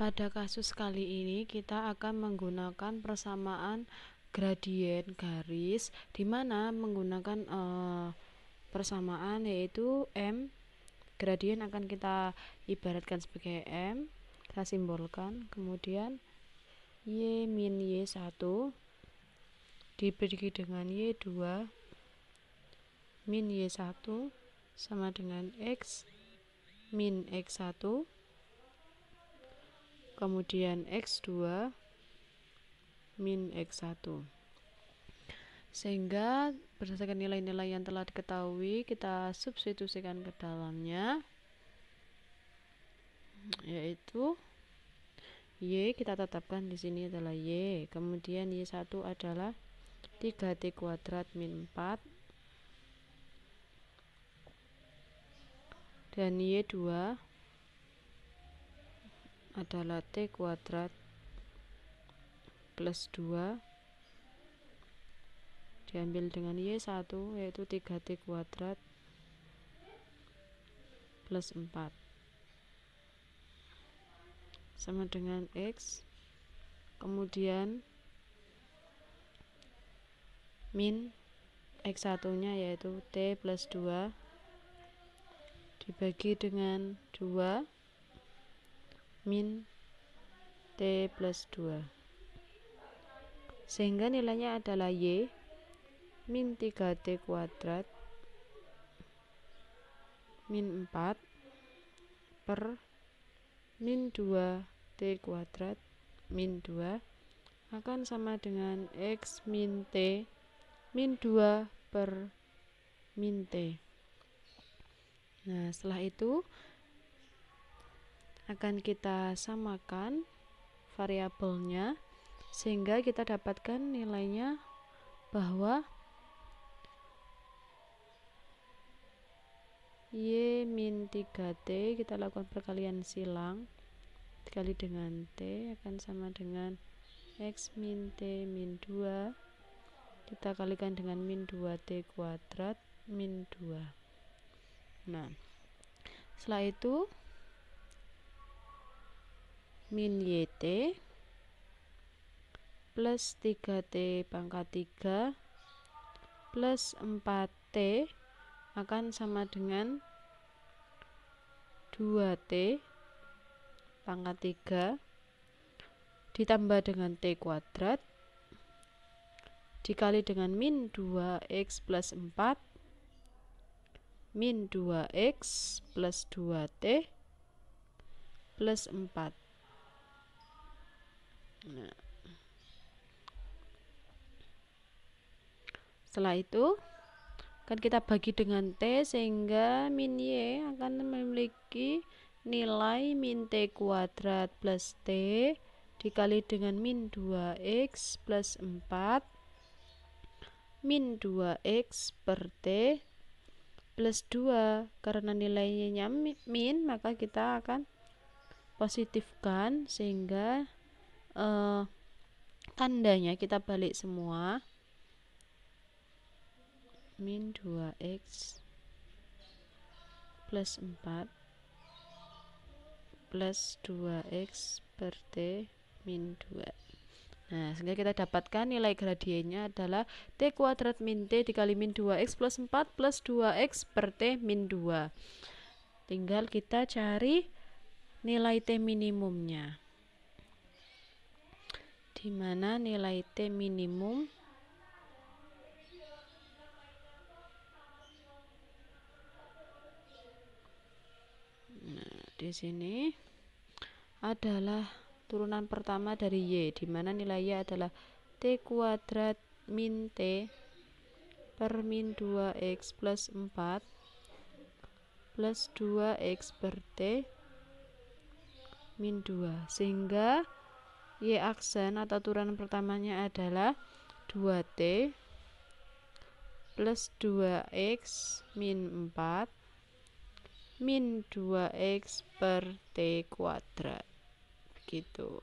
Pada kasus kali ini, kita akan menggunakan persamaan gradien garis di mana menggunakan e, persamaan yaitu M gradien akan kita ibaratkan sebagai M kita simbolkan kemudian Y min Y1 dibagi dengan Y2 min Y1 sama dengan X min X1 kemudian X2 min X1 sehingga berdasarkan nilai-nilai yang telah diketahui kita substitusikan ke dalamnya yaitu Y kita tetapkan di sini adalah Y kemudian Y1 adalah 3T kuadrat min 4 dan Y2 adalah T kuadrat plus 2 diambil dengan Y1 yaitu 3T kuadrat plus 4 sama dengan X kemudian min X1 nya yaitu T plus 2 dibagi dengan 2 min T plus 2 sehingga nilainya adalah Y min 3T kuadrat min 4 per min 2T kuadrat min 2 akan sama dengan X min T min 2 per min T nah setelah itu akan kita samakan variabelnya sehingga kita dapatkan nilainya bahwa Y min 3T kita lakukan perkalian silang dikali dengan T akan sama dengan X min T min 2 kita kalikan dengan min 2T kuadrat min 2 nah setelah itu min YT plus 3T pangkat 3 plus 4T akan sama dengan 2T pangkat 3 ditambah dengan T kuadrat dikali dengan min 2X plus 4 min 2X plus 2T plus 4 setelah itu akan kita bagi dengan T sehingga min Y akan memiliki nilai min T kuadrat plus T dikali dengan min 2X plus 4 min 2X per T plus 2 karena nilainya min maka kita akan positifkan sehingga uh, tandanya kita balik semua min 2x plus 4 plus 2x per t min 2 Nah, sehingga kita dapatkan nilai gradiennya adalah T kuadrat min T dikali min 2X plus 4 plus 2X per T min 2. Tinggal kita cari nilai T minimumnya di mana nilai T minimum nah, di sini adalah turunan pertama dari Y di mana nilai Y adalah T kuadrat min T per min 2X plus 4 plus 2X per T min 2 sehingga Y aksen atau aturan pertamanya adalah 2T plus 2X min 4 min 2X per T kuadrat begitu